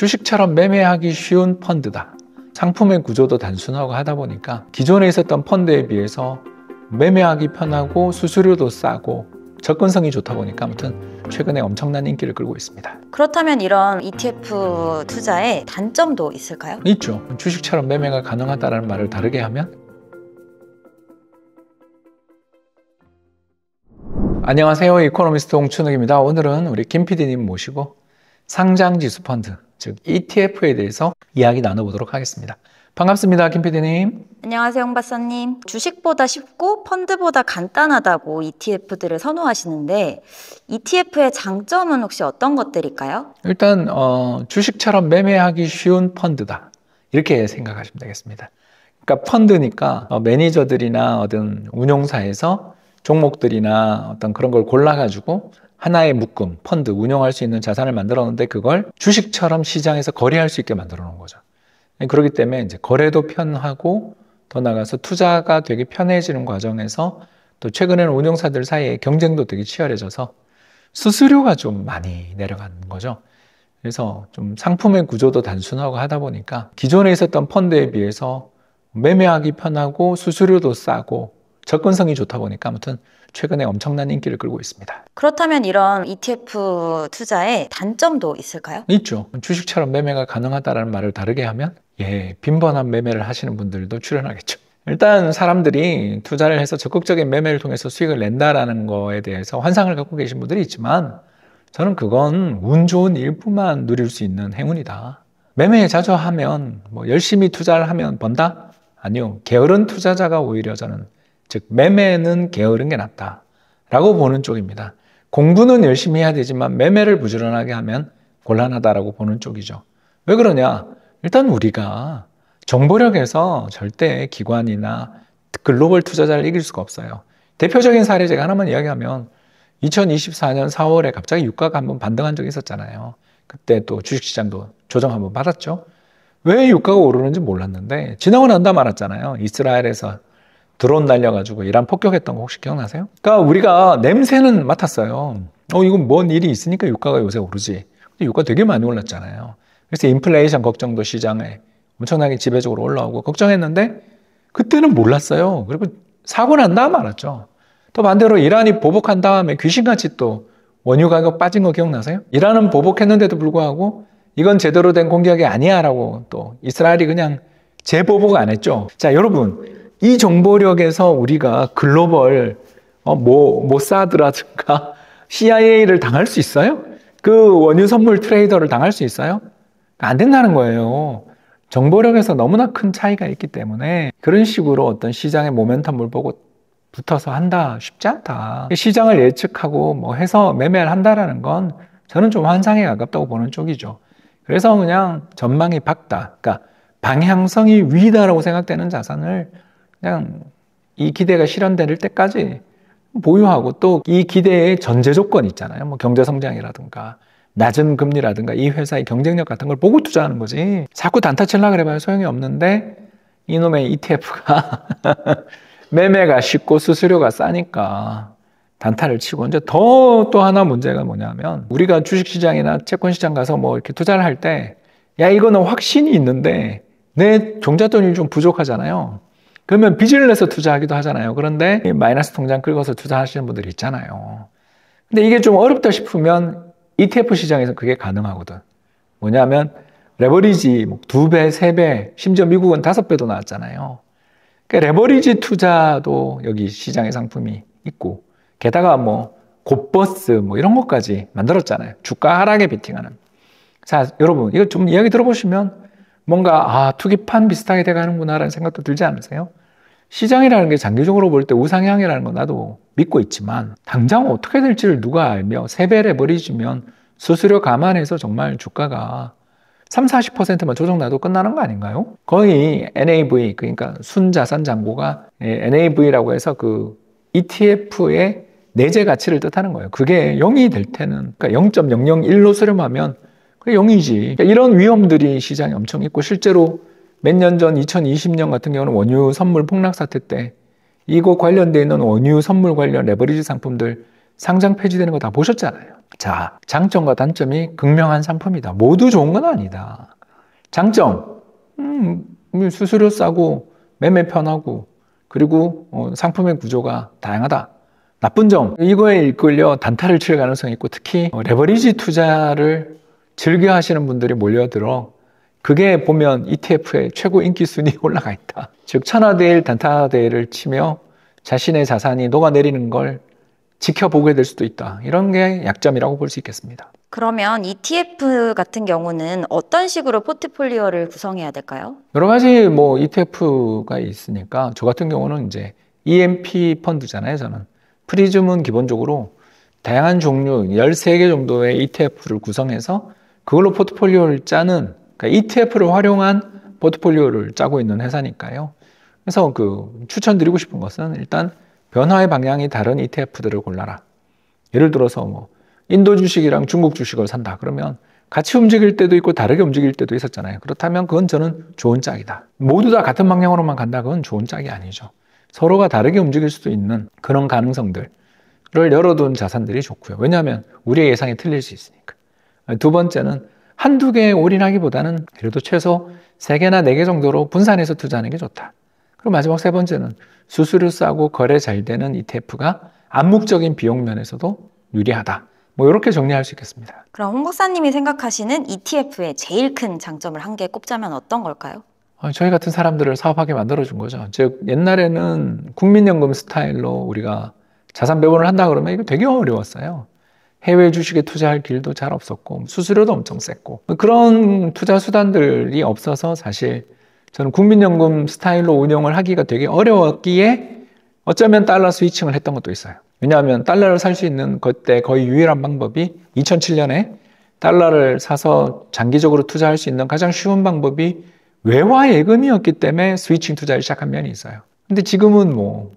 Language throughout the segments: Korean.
주식처럼 매매하기 쉬운 펀드다. 상품의 구조도 단순하고 하다 보니까 기존에 있었던 펀드에 비해서 매매하기 편하고 수수료도 싸고 접근성이 좋다 보니까 아무튼 최근에 엄청난 인기를 끌고 있습니다. 그렇다면 이런 ETF 투자의 단점도 있을까요? 있죠. 주식처럼 매매가 가능하다는 말을 다르게 하면 안녕하세요. 이코노미스트 홍춘욱입니다. 오늘은 우리 김 PD님 모시고 상장지수 펀드 즉 ETF에 대해서 이야기 나눠보도록 하겠습니다. 반갑습니다. 김 PD님. 안녕하세요, 홍 박사님. 주식보다 쉽고 펀드보다 간단하다고 ETF들을 선호하시는데 ETF의 장점은 혹시 어떤 것들일까요? 일단 어, 주식처럼 매매하기 쉬운 펀드다. 이렇게 생각하시면 되겠습니다. 그러니까 펀드니까 어, 매니저들이나 어떤 운용사에서 종목들이나 어떤 그런 걸 골라가지고 하나의 묶음, 펀드, 운영할 수 있는 자산을 만들었는데 그걸 주식처럼 시장에서 거래할 수 있게 만들어 놓은 거죠. 그렇기 때문에 이제 거래도 편하고 더 나가서 아 투자가 되게 편해지는 과정에서 또 최근에는 운영사들 사이에 경쟁도 되게 치열해져서 수수료가 좀 많이 내려가는 거죠. 그래서 좀 상품의 구조도 단순하고 하다 보니까 기존에 있었던 펀드에 비해서 매매하기 편하고 수수료도 싸고 접근성이 좋다 보니까 아무튼 최근에 엄청난 인기를 끌고 있습니다. 그렇다면 이런 ETF 투자에 단점도 있을까요? 있죠. 주식처럼 매매가 가능하다라는 말을 다르게 하면 예, 빈번한 매매를 하시는 분들도 출연하겠죠. 일단 사람들이 투자를 해서 적극적인 매매를 통해서 수익을 낸다라는 거에 대해서 환상을 갖고 계신 분들이 있지만 저는 그건 운 좋은 일뿐만 누릴 수 있는 행운이다. 매매 자주 하면 뭐 열심히 투자를 하면 번다? 아니요. 게으른 투자자가 오히려 저는 즉 매매는 게으른 게 낫다라고 보는 쪽입니다. 공부는 열심히 해야 되지만 매매를 부지런하게 하면 곤란하다라고 보는 쪽이죠. 왜 그러냐? 일단 우리가 정보력에서 절대 기관이나 글로벌 투자자를 이길 수가 없어요. 대표적인 사례 제가 하나만 이야기하면 2024년 4월에 갑자기 유가가 한 번 반등한 적이 있었잖아요. 그때 또 주식시장도 조정 한 번 받았죠. 왜 유가가 오르는지 몰랐는데 지나고 난다말았잖아요 이스라엘에서 드론 날려가지고 이란 폭격했던 거 혹시 기억나세요? 그러니까 우리가 냄새는 맡았어요. 어, 이건 뭔 일이 있으니까 유가가 요새 오르지. 근데 유가 되게 많이 올랐잖아요. 그래서 인플레이션 걱정도 시장에 엄청나게 지배적으로 올라오고 걱정했는데 그때는 몰랐어요. 그리고 사고 난 다음 알았죠. 또 반대로 이란이 보복한 다음에 귀신같이 또 원유 가격 빠진 거 기억나세요? 이란은 보복했는데도 불구하고 이건 제대로 된 공격이 아니야 라고 또 이스라엘이 그냥 재보복 안 했죠. 자, 여러분. 이 정보력에서 우리가 글로벌 어, 모, 모사드라든가 CIA를 당할 수 있어요? 그 원유 선물 트레이더를 당할 수 있어요? 안 된다는 거예요. 정보력에서 너무나 큰 차이가 있기 때문에 그런 식으로 어떤 시장의 모멘텀을 보고 붙어서 한다 쉽지 않다. 시장을 예측하고 뭐 해서 매매를 한다라는 건 저는 좀 환상에 가깝다고 보는 쪽이죠. 그래서 그냥 전망이 밝다. 그러니까 방향성이 위다라고 생각되는 자산을 그냥 이 기대가 실현될 때까지 보유하고 또 이 기대의 전제 조건 있잖아요. 뭐 경제 성장이라든가 낮은 금리라든가 이 회사의 경쟁력 같은 걸 보고 투자하는 거지. 자꾸 단타 칠라 그래봐요 소용이 없는데 이놈의 ETF가 매매가 쉽고 수수료가 싸니까 단타를 치고 이제 더 또 하나 문제가 뭐냐면 우리가 주식시장이나 채권시장 가서 뭐 이렇게 투자를 할 때 야 이거는 확신이 있는데 내 종잣돈이 좀 부족하잖아요. 그러면 빚을 내서 투자하기도 하잖아요. 그런데 마이너스 통장 긁어서 투자하시는 분들이 있잖아요. 근데 이게 좀 어렵다 싶으면 ETF 시장에서 그게 가능하거든. 뭐냐면 레버리지 뭐 두 배, 세 배, 심지어 미국은 다섯 배도 나왔잖아요. 그러니까 레버리지 투자도 여기 시장의 상품이 있고 게다가 뭐 곱버스 뭐 이런 것까지 만들었잖아요. 주가 하락에 비팅하는 자, 여러분 이거 좀 이야기 들어보시면 뭔가 아 투기판 비슷하게 돼가는구나라는 생각도 들지 않으세요? 시장이라는 게 장기적으로 볼 때 우상향이라는 건 나도 믿고 있지만 당장 어떻게 될지를 누가 알며 세배를 버리시면 수수료 감안해서 정말 주가가 3, 40%만 조정나도 끝나는 거 아닌가요? 거의 NAV 그러니까 순자산 잔고가 NAV라고 해서 그 ETF의 내재 가치를 뜻하는 거예요. 그게 0이 될 때는 그러니까 0.001로 수렴하면 그게 0이지. 그러니까 이런 위험들이 시장에 엄청 있고 실제로 몇년전 2020년 같은 경우는 원유 선물 폭락 사태 때 이거 관련되어 있는 원유 선물 관련 레버리지 상품들 상장 폐지되는 거 다 보셨잖아요. 자, 장점과 단점이 극명한 상품이다. 모두 좋은 건 아니다. 장점, 음, 음, 수수료 싸고 매매 편하고 그리고 어, 상품의 구조가 다양하다. 나쁜 점, 이거에 이끌려 단타를 칠 가능성이 있고 특히 어, 레버리지 투자를 즐겨 하시는 분들이 몰려들어 그게 보면 ETF의 최고 인기 순위 에 올라가 있다. 즉 천하대일 단타대일을 치며 자신의 자산이 녹아내리는 걸 지켜보게 될 수도 있다. 이런 게 약점이라고 볼 수 있겠습니다. 그러면 ETF 같은 경우는 어떤 식으로 포트폴리오를 구성해야 될까요? 여러 가지 뭐 ETF가 있으니까 저 같은 경우는 이제 EMP 펀드잖아요, 저는. 프리즘은 기본적으로 다양한 종류 13개 정도의 ETF를 구성해서 그걸로 포트폴리오를 짜는 그러니까 ETF를 활용한 포트폴리오를 짜고 있는 회사니까요. 그래서 그 추천드리고 싶은 것은 일단 변화의 방향이 다른 ETF들을 골라라. 예를 들어서 뭐 인도 주식이랑 중국 주식을 산다. 그러면 같이 움직일 때도 있고 다르게 움직일 때도 있었잖아요. 그렇다면 그건 저는 좋은 짝이다. 모두 다 같은 방향으로만 간다. 그건 좋은 짝이 아니죠. 서로가 다르게 움직일 수도 있는 그런 가능성들을 열어둔 자산들이 좋고요. 왜냐하면 우리의 예상이 틀릴 수 있으니까. 두 번째는 한두 개에 올인하기보다는 그래도 최소 세 개나 네 개 정도로 분산해서 투자하는 게 좋다. 그리고 마지막 세 번째는 수수료 싸고 거래 잘 되는 ETF가 암묵적인 비용 면에서도 유리하다. 뭐 이렇게 정리할 수 있겠습니다. 그럼 홍 박사님이 생각하시는 ETF의 제일 큰 장점을 한 개 꼽자면 어떤 걸까요? 어, 저희 같은 사람들을 사업하게 만들어준 거죠. 즉 옛날에는 국민연금 스타일로 우리가 자산 배분을 한다 그러면 이거 되게 어려웠어요. 해외 주식에 투자할 길도 잘 없었고 수수료도 엄청 셌고 그런 투자 수단들이 없어서 사실 저는 국민연금 스타일로 운영을 하기가 되게 어려웠기에 어쩌면 달러 스위칭을 했던 것도 있어요. 왜냐하면 달러를 살 수 있는 그때 거의 유일한 방법이 2007년에 달러를 사서 장기적으로 투자할 수 있는 가장 쉬운 방법이 외화 예금이었기 때문에 스위칭 투자를 시작한 면이 있어요. 근데 지금은 뭐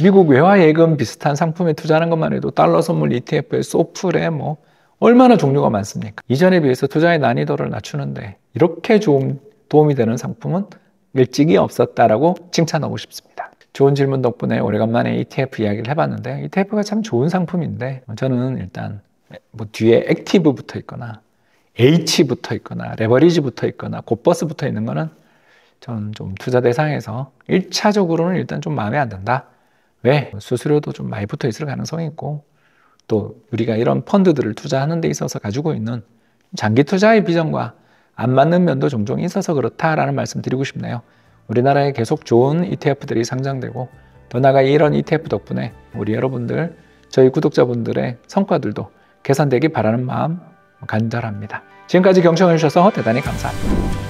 미국 외화 예금 비슷한 상품에 투자하는 것만 해도 달러 선물 ETF에 소프레 뭐 얼마나 종류가 많습니까? 이전에 비해서 투자의 난이도를 낮추는데 이렇게 좀 도움이 되는 상품은 일찍이 없었다라고 칭찬하고 싶습니다. 좋은 질문 덕분에 오래간만에 ETF 이야기를 해봤는데 ETF가 참 좋은 상품인데 저는 일단 뭐 뒤에 액티브 붙어 있거나 H 붙어 있거나 레버리지 붙어 있거나 곱버스 붙어 있는 거는 저는 좀 투자 대상에서 1차적으로는 일단 좀 마음에 안 든다. 왜? 수수료도 좀 많이 붙어 있을 가능성이 있고 또 우리가 이런 펀드들을 투자하는 데 있어서 가지고 있는 장기 투자의 비전과 안 맞는 면도 종종 있어서 그렇다라는 말씀 드리고 싶네요. 우리나라에 계속 좋은 ETF들이 상장되고 더 나아가 이런 ETF 덕분에 우리 여러분들 저희 구독자분들의 성과들도 개선되기 바라는 마음 간절합니다. 지금까지 경청해 주셔서 대단히 감사합니다.